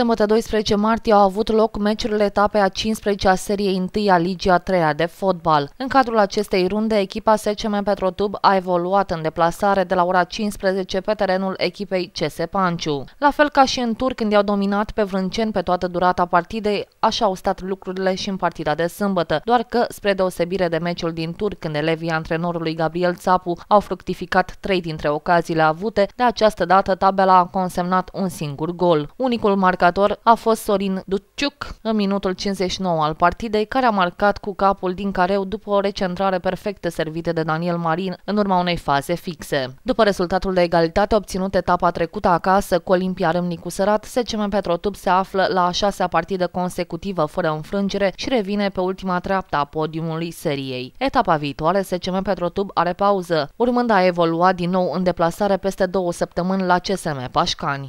Sâmbătă 12 martie au avut loc meciurile etapei a 15-a seriei 1 a Ligii a 3 de fotbal. În cadrul acestei runde, echipa SCM Petrotub a evoluat în deplasare de la ora 15 pe terenul echipei CS Panciu. La fel ca și în tur când i-au dominat pe Vrâncen pe toată durata partidei, așa au stat lucrurile și în partida de sâmbătă, doar că, spre deosebire de meciul din tur când elevii antrenorului Gabriel Țapu au fructificat trei dintre ocaziile avute, de această dată tabela a consemnat un singur gol. Unicul marcat marcator a fost Sorin Duciuc în minutul 59 al partidei, care a marcat cu capul din careu după o recentrare perfectă servită de Daniel Marin în urma unei faze fixe. După rezultatul de egalitate obținut etapa trecută acasă cu Olimpia Râmnicu Sărat, SCM Petrotub se află la a șasea partidă consecutivă fără înfrângere și revine pe ultima treaptă a podiumului seriei. Etapa viitoare, SCM Petrotub are pauză, urmând a evolua din nou în deplasare peste două săptămâni la CSM Pașcani.